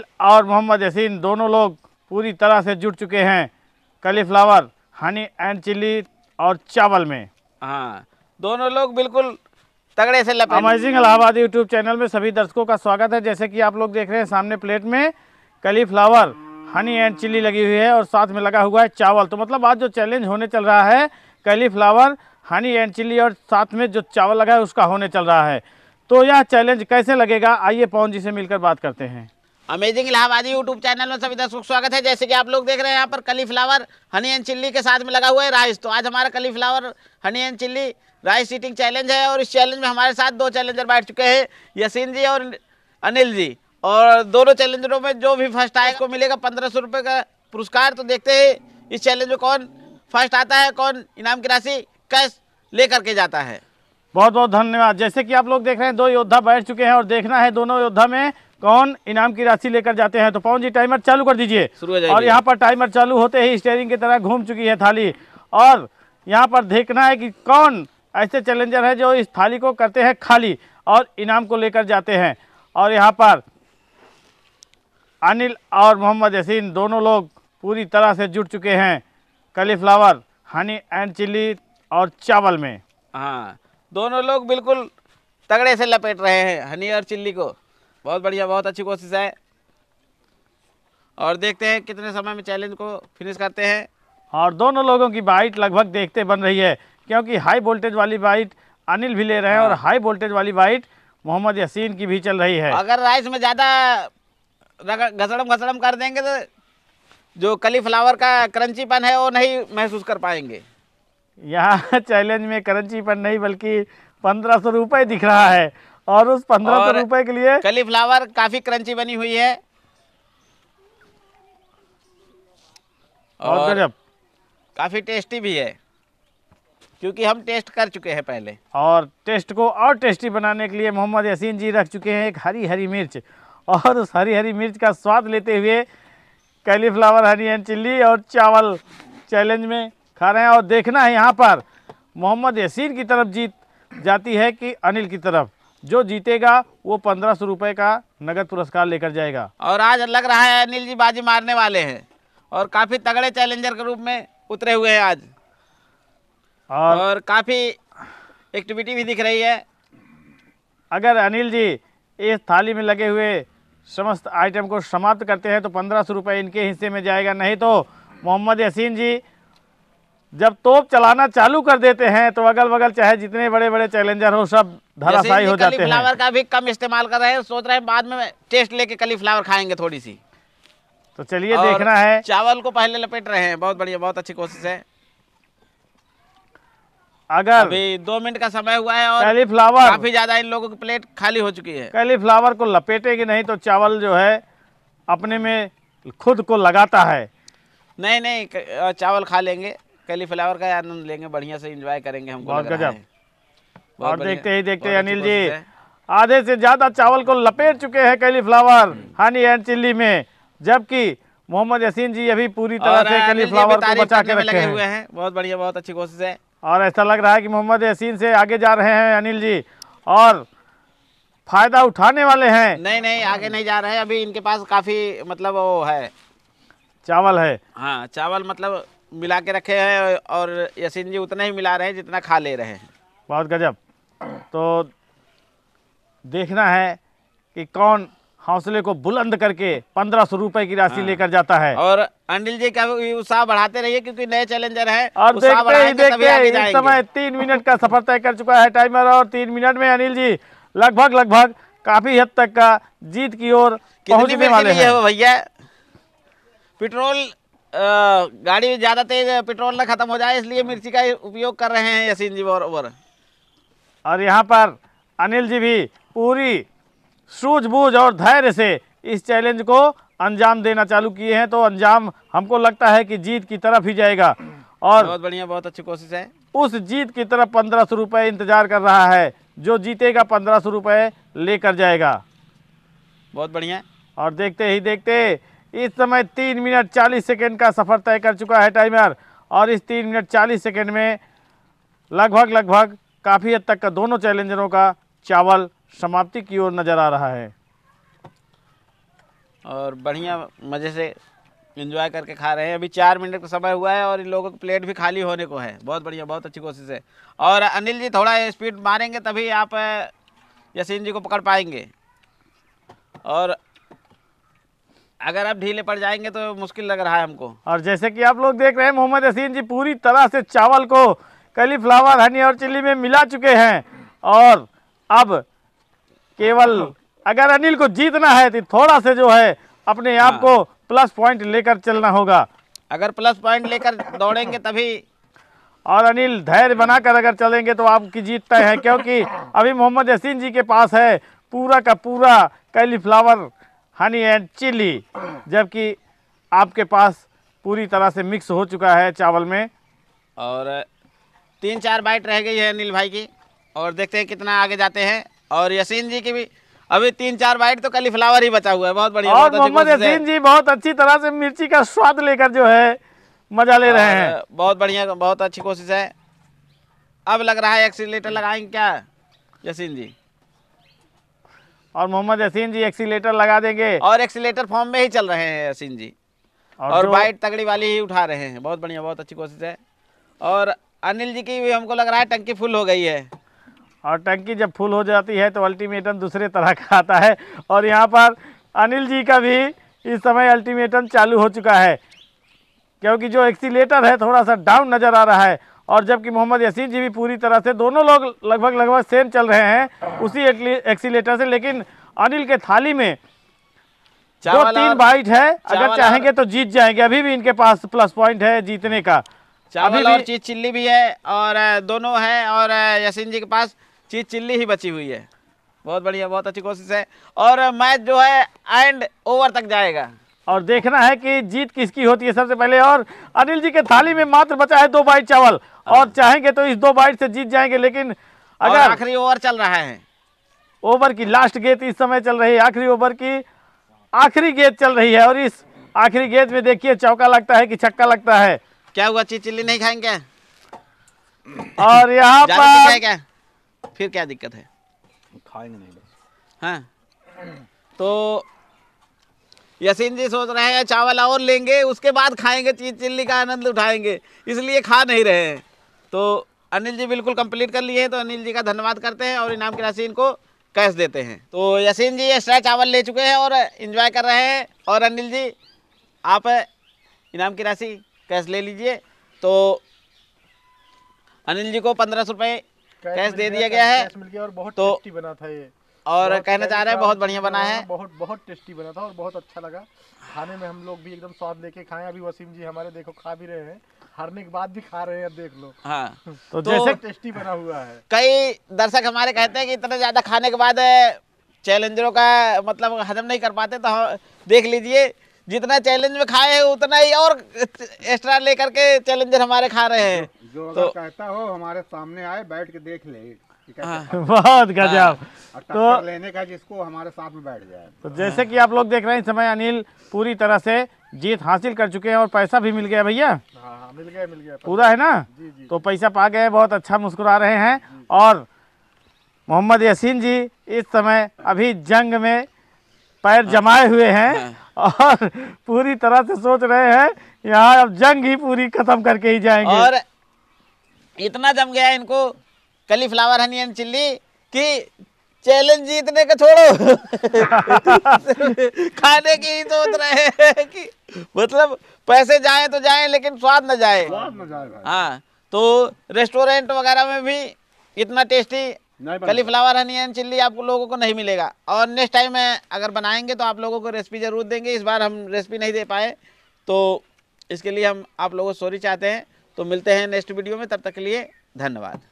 और मोहम्मद यसीन दोनों लोग पूरी तरह से जुट चुके हैं कलीफ्लावर हनी एंड चिली और चावल में हाँ दोनों लोग बिल्कुल तगड़े से अमेजिंग इलाहाबाद यूट्यूब चैनल में सभी दर्शकों का स्वागत है जैसे कि आप लोग देख रहे हैं सामने प्लेट में कलीफ्लावर हनी एंड चिली लगी हुई है और साथ में लगा हुआ है चावल तो मतलब आज जो चैलेंज होने चल रहा है कलीफ्लावर हनी एंड चिली और साथ में जो चावल लगा है उसका होने चल रहा है तो यह चैलेंज कैसे लगेगा आइए पवन जी से मिलकर बात करते हैं अमेजिंग इलाहाबादी यूट्यूब चैनल में सभी दर्शकों का स्वागत है जैसे कि आप लोग देख रहे हैं यहाँ पर कली फ्लावर हनी एंड चिल्ली के साथ में लगा हुआ है राइस तो आज हमारा cauliflower honey and chilli rice eating challenge है और इस चैलेंज में हमारे साथ दो चैलेंजर बैठ चुके हैं यसीन जी और अनिल जी और दोनों चैलेंजरों में जो भी फर्स्ट आए को मिलेगा पंद्रह सौ रुपये का पुरस्कार तो देखते हैं इस चैलेंज में कौन फर्स्ट आता है कौन इनाम की राशि कैश ले करके जाता है बहुत बहुत धन्यवाद जैसे कि आप लोग देख रहे हैं दो योद्धा बैठ चुके हैं और देखना है दोनों योद्धा में कौन इनाम की राशि लेकर जाते हैं तो पवन जी टाइमर चालू कर दीजिए और यहाँ पर टाइमर चालू होते ही स्टेयरिंग की तरह घूम चुकी है थाली और यहाँ पर देखना है कि कौन ऐसे चैलेंजर है जो इस थाली को करते हैं खाली और इनाम को लेकर जाते हैं और यहाँ पर अनिल और मोहम्मद यसीन दोनों लोग पूरी तरह से जुट चुके हैं कलीफ्लावर हनी एंड चिल्ली और चावल में हाँ दोनों लोग बिल्कुल तगड़े से लपेट रहे हैं हनी और चिल्ली को बहुत बढ़िया बहुत अच्छी कोशिश है और देखते हैं कितने समय में चैलेंज को फिनिश करते हैं और दोनों लोगों की बाइट लगभग देखते बन रही है क्योंकि हाई वोल्टेज वाली बाइट अनिल भी ले रहे हैं हाँ। और हाई वोल्टेज वाली बाइट मोहम्मद यसीन की भी चल रही है अगर राइस में ज़्यादा घसड़म घसड़म कर देंगे तो जो कली फ्लावर का क्रंचीपन है वो नहीं महसूस कर पाएंगे यहाँ चैलेंज में करंचीपन नहीं बल्कि पंद्रह सौ रुपये दिख रहा है और उस पंद्रह सौ रुपए के लिए कली फ्लावर काफी क्रंची बनी हुई है और और काफी टेस्टी भी है क्योंकि हम टेस्ट कर चुके हैं पहले और टेस्ट को और टेस्टी बनाने के लिए मोहम्मद यासीन जी रख चुके हैं एक हरी हरी मिर्च और उस हरी हरी मिर्च का स्वाद लेते हुए कैलीफ्लावर हनी एंड चिल्ली और चावल चैलेंज में खा रहे हैं और देखना है यहाँ पर मोहम्मद यासीन की तरफ जीत जाती है कि अनिल की तरफ जो जीतेगा वो पंद्रह सौ रुपये का नगद पुरस्कार लेकर जाएगा और आज लग रहा है अनिल जी बाजी मारने वाले हैं और काफ़ी तगड़े चैलेंजर के रूप में उतरे हुए हैं आज और, और काफ़ी एक्टिविटी भी दिख रही है अगर अनिल जी इस थाली में लगे हुए समस्त आइटम को समाप्त करते हैं तो पंद्रह सौ रुपये इनके हिस्से में जाएगा नहीं तो मोहम्मद यसीन जी जब तोप चलाना चालू कर देते हैं तो अगल बगल चाहे जितने बड़े बड़े चैलेंजर हो सब धराशाई हो जाते हैं फ्लावर का भी कम इस्तेमाल कर रहे हैं सोच रहे हैं बाद में टेस्ट लेके कली फ्लावर खाएंगे थोड़ी सी तो चलिए देखना है चावल को पहले लपेट रहे हैं बहुत बढ़िया बहुत अच्छी कोशिश है अगर अभी दो मिनट का समय हुआ है और फ्लावर काफी ज्यादा इन लोगों की प्लेट खाली हो चुकी है फ्लावर को लपेटेगी नहीं तो चावल जो है अपने में खुद को लगाता है नहीं नहीं चावल खा लेंगे कैली फ्लावर का आनंद लेंगे बढ़िया से इंजॉय करेंगे हम बहुत गजब और देखते ही देखते ही अनिल जी आधे से ज़्यादा चावल को लपेट चुके हैं कैली फ्लावर हम्म। हनी एंड चिल्ली में जबकि मोहम्मद यसीन जी अभी पूरी तरह से कैली फ्लावर को बचा के रखे हुए हैं बहुत बढ़िया बहुत अच्छी कोशिश है और ऐसा लग रहा है कि मोहम्मद यसीन से आगे जा रहे हैं अनिल जी और फायदा उठाने वाले हैं नहीं नहीं आगे नहीं जा रहे हैं अभी इनके पास काफी मतलब वो है चावल है हाँ चावल मतलब मिला के रखे हैं और यसीन जी उतना ही मिला रहे हैं जितना खा ले रहे हैं बहुत गजब तो देखना है कि कौन हौसले को बुलंद करके पंद्रह सौ रूपए की राशि हाँ। लेकर जाता है और अनिल जी का उत्साह बढ़ाते रहिए क्योंकि नए चैलेंजर है और देखते ही देखते इस समय तीन मिनट का सफर तय कर चुका है टाइमर और तीन मिनट में अनिल जी लगभग लगभग काफी हद तक का जीत की ओर पहुंचने वाले हैं भैया पेट्रोल गाड़ी ज़्यादा तेज पेट्रोल ना ख़त्म हो जाए इसलिए मिर्ची का उपयोग कर रहे हैं यसीन जी बरबर और यहाँ पर अनिल जी भी पूरी सूझबूझ और धैर्य से इस चैलेंज को अंजाम देना चालू किए हैं तो अंजाम हमको लगता है कि जीत की तरफ ही जाएगा और बहुत बढ़िया बहुत अच्छी कोशिश है उस जीत की तरफ पंद्रह सौ रुपये इंतजार कर रहा है जो जीतेगा पंद्रह सौ रुपये लेकर जाएगा बहुत बढ़िया और देखते ही देखते इस समय तीन मिनट चालीस सेकेंड का सफ़र तय कर चुका है टाइमर और इस तीन मिनट चालीस सेकेंड में लगभग लगभग काफ़ी हद तक का दोनों चैलेंजरों का चावल समाप्ति की ओर नज़र आ रहा है और बढ़िया मज़े से इन्जॉय करके खा रहे हैं अभी चार मिनट का समय हुआ है और इन लोगों की प्लेट भी खाली होने को है बहुत बढ़िया बहुत अच्छी कोशिश है और अनिल जी थोड़ा स्पीड मारेंगे तभी आप यसीन जी को पकड़ पाएंगे और अगर आप ढीले पड़ जाएंगे तो मुश्किल लग रहा है हमको और जैसे कि आप लोग देख रहे हैं मोहम्मद यसीन जी पूरी तरह से चावल को कलीफ्लावर हनी और चिल्ली में मिला चुके हैं और अब केवल अगर अनिल को जीतना है तो थोड़ा से जो है अपने आप हाँ। को प्लस पॉइंट लेकर चलना होगा अगर प्लस पॉइंट लेकर दौड़ेंगे तभी और अनिल धैर्य बनाकर अगर चलेंगे तो आपकी जीत तय है क्योंकि अभी मोहम्मद यसीन जी के पास है पूरा का पूरा फ्लावर हनी एंड चिल्ली जबकि आपके पास पूरी तरह से मिक्स हो चुका है चावल में और तीन चार बाइट रह गई है अनिल भाई की और देखते हैं कितना आगे जाते हैं और यसीन जी की भी अभी तीन चार बाइट तो कलीफ्लावर ही बचा हुआ है बहुत बढ़िया और मोहम्मद यसीन जी बहुत अच्छी तरह से मिर्ची का स्वाद लेकर जो है मजा ले रहे हैं बहुत बढ़िया बहुत अच्छी कोशिश है अब लग रहा है एक्सीटर लगाएंगे क्या यसीन जी और मोहम्मद यसीन जी एक्सीटर लगा देंगे और एक्सीटर फॉर्म में ही चल रहे हैं यसीन जी और, और बाइट तगड़ी वाली ही उठा रहे हैं बहुत बढ़िया बहुत अच्छी कोशिश है और अनिल जी की भी हमको लग रहा है टंकी फुल हो गई है और टंकी जब फुल हो जाती है तो अल्टीमेटम दूसरे तरह का आता है और यहाँ पर अनिल जी का भी इस समय अल्टीमेटम चालू हो चुका है क्योंकि जो एक्सीटर है थोड़ा सा डाउन नज़र आ रहा है और जबकि मोहम्मद यासीन जी भी पूरी तरह से दोनों लोग लगभग लगभग सेम चल रहे हैं उसी एक्सीटर से लेकिन अनिल के थाली में दो तीन बाइट है अगर चाहेंगे तो जीत जाएंगे अभी भी इनके पास प्लस पॉइंट है जीतने का अभी भी चीज चिल्ली भी है और दोनों है और यासीन जी के पास चीज चिल्ली ही बची हुई है बहुत बढ़िया बहुत अच्छी कोशिश है और मैच जो है एंड ओवर तक जाएगा और देखना है कि जीत किसकी होती है सबसे पहले और अनिल जी के थाली में मात्र बचा है दो बाइट चावल और हाँ। चाहेंगे तो इस दो बाइट से जीत जाएंगे लेकिन अगर आखिरी ओवर चल रहा है ओवर की लास्ट गेंद इस समय चल रही है आखिरी ओवर की आखिरी गेंद चल रही है और इस आखिरी गेंद में देखिए चौका लगता है कि छक्का लगता है क्या हुआ चिचिली नहीं खाएंगे और यहाँ पर फिर क्या दिक्कत है खाएंगे नहीं हाँ तो यसीन जी सोच रहे हैं चावल और लेंगे उसके बाद खाएंगे चीज चिल्ली का आनंद उठाएंगे इसलिए खा नहीं रहे हैं तो अनिल जी बिल्कुल कंप्लीट कर लिए हैं तो अनिल जी का धन्यवाद करते हैं और इनाम की राशि इनको कैश देते हैं तो यसीन जी एक्स्ट्रा चावल ले चुके हैं और इन्जॉय कर रहे हैं और अनिल जी आप इनाम की राशि कैश ले लीजिए तो अनिल जी को पंद्रह सौ रुपये कैश दे दिया गया है और बहुत तो बना था ये और कहना चाह रहे हैं बहुत बढ़िया बना हाँ, है बहुत बहुत टेस्टी बना था और बहुत अच्छा लगा खाने में हम लोग भी एकदम स्वाद लेके खाए अभी वसीम जी हमारे देखो खा भी रहे हैं हारने के बाद भी खा रहे हैं देख लो हाँ तो, तो जैसे टेस्टी बना हुआ है कई दर्शक हमारे कहते हैं कि इतने ज्यादा खाने के बाद चैलेंजरों का मतलब हजम नहीं कर पाते तो हाँ, देख लीजिए जितना चैलेंज में खाए हैं उतना ही और एक्स्ट्रा लेकर के चैलेंजर हमारे खा रहे हैं जो, जो तो कहता हो हमारे सामने आए बैठ के देख ले हाँ। बहुत गजब हाँ। तो लेने का जिसको हमारे साथ में बैठ जाए तो जैसे कि आप लोग देख रहे हैं इस समय अनिल पूरी तरह से जीत हासिल कर चुके हैं और पैसा भी मिल गया भैया हाँ, मिल गया मिल गया पूरा है ना जी, जी। तो पैसा पा गए बहुत अच्छा मुस्कुरा रहे हैं और मोहम्मद यसीन जी इस समय अभी जंग में पैर जमाए हुए हैं और पूरी तरह से सोच रहे हैं यहाँ अब जंग ही पूरी खत्म करके ही जाएंगे और इतना जम गया इनको कलीफ्लावर हनी एंड चिल्ली की चैलेंज जीतने का छोड़ो खाने की ही सोच रहे हैं कि मतलब पैसे जाए तो जाए लेकिन स्वाद न जाए हाँ तो रेस्टोरेंट वगैरह में भी इतना tasty cauliflower honey and chilli आप लोगों को नहीं मिलेगा और नेक्स्ट टाइम में अगर बनाएंगे तो आप लोगों को रेसिपी ज़रूर देंगे इस बार हम रेसिपी नहीं दे पाए तो इसके लिए हम आप लोगों सॉरी चाहते हैं तो मिलते हैं नेक्स्ट वीडियो में तब तक के लिए धन्यवाद